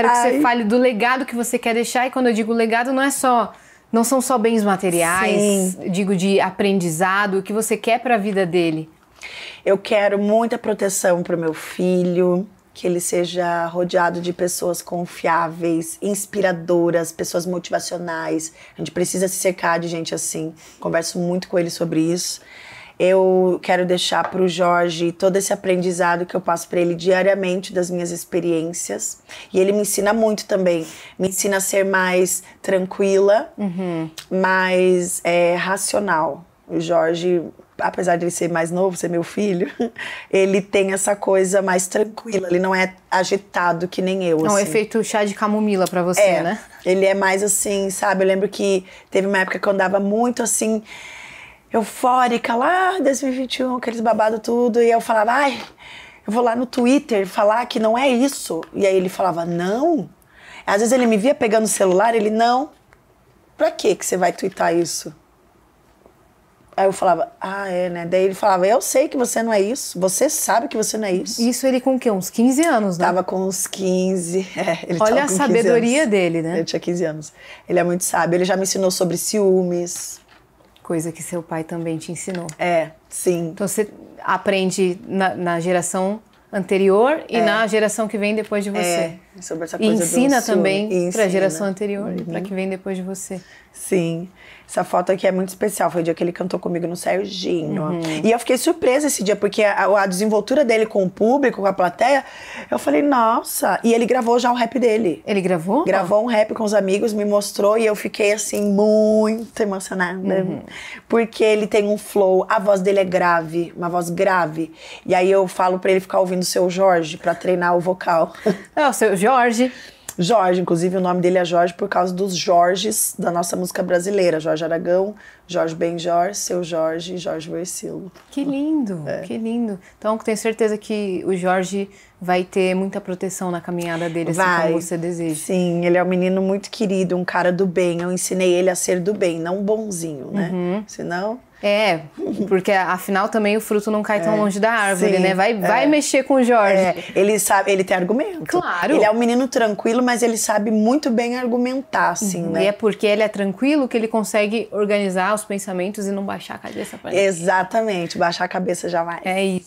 quero que Ai. você fale do legado que você quer deixar. E quando eu digo legado, não é só. Não são só bens materiais, Sim. digo de aprendizado, o que você quer para a vida dele. Eu quero muita proteção para o meu filho, que ele seja rodeado de pessoas confiáveis, inspiradoras, pessoas motivacionais. A gente precisa se cercar de gente assim. Converso muito com ele sobre isso. Eu quero deixar para o Jorge todo esse aprendizado que eu passo para ele diariamente das minhas experiências. E ele me ensina muito também. Me ensina a ser mais tranquila, uhum. mais é, racional. O Jorge, apesar de ele ser mais novo, ser meu filho, ele tem essa coisa mais tranquila. Ele não é agitado que nem eu. É um assim. efeito chá de camomila para você, é, né? Ele é mais assim, sabe? Eu lembro que teve uma época que eu andava muito assim eufórica lá 2021, ah, aqueles babado tudo, e eu falava, ai, eu vou lá no Twitter falar que não é isso. E aí ele falava, não. Às vezes ele me via pegando o celular, ele, não. Pra que que você vai twittar isso? Aí eu falava, ah, é, né? Daí ele falava, eu sei que você não é isso, você sabe que você não é isso. Isso ele com o quê? Uns 15 anos, né? Tava com uns 15. É, ele Olha a sabedoria dele, né? Ele tinha 15 anos. Ele é muito sábio, ele já me ensinou sobre ciúmes Coisa que seu pai também te ensinou. É, sim. Então você aprende na, na geração anterior e é. na geração que vem depois de é. você. É. Sobre essa coisa e ensina também para a geração anterior, uhum. para que vem depois de você. Sim. Essa foto aqui é muito especial. Foi o dia que ele cantou comigo no Serginho. Uhum. E eu fiquei surpresa esse dia, porque a, a, desenvoltura dele com o público, com a plateia, eu falei, nossa. E ele gravou já o rap dele. Ele gravou? Gravou um rap com os amigos, me mostrou e eu fiquei assim, muito emocionada. Uhum. Porque ele tem um flow, a voz dele é grave, uma voz grave. E aí eu falo para ele ficar ouvindo o seu Jorge para treinar o vocal. É, o seu Jorge Jorge. Jorge, inclusive o nome dele é Jorge por causa dos Jorges da nossa música brasileira. Jorge Aragão, Jorge Benjor, Seu Jorge e Jorge Versilo. Que lindo, é. que lindo. Então tenho certeza que o Jorge vai ter muita proteção na caminhada dele, assim vai. como você deseja. Sim, ele é um menino muito querido, um cara do bem. Eu ensinei ele a ser do bem, não bonzinho, né? Uhum. Senão é, porque afinal também o fruto não cai tão é, longe da árvore, sim, né? Vai, é, vai mexer com o Jorge. É, ele sabe, ele tem argumento. Claro. Ele é um menino tranquilo, mas ele sabe muito bem argumentar, assim, uhum. né? E é porque ele é tranquilo que ele consegue organizar os pensamentos e não baixar a cabeça para Exatamente, baixar a cabeça jamais. É isso.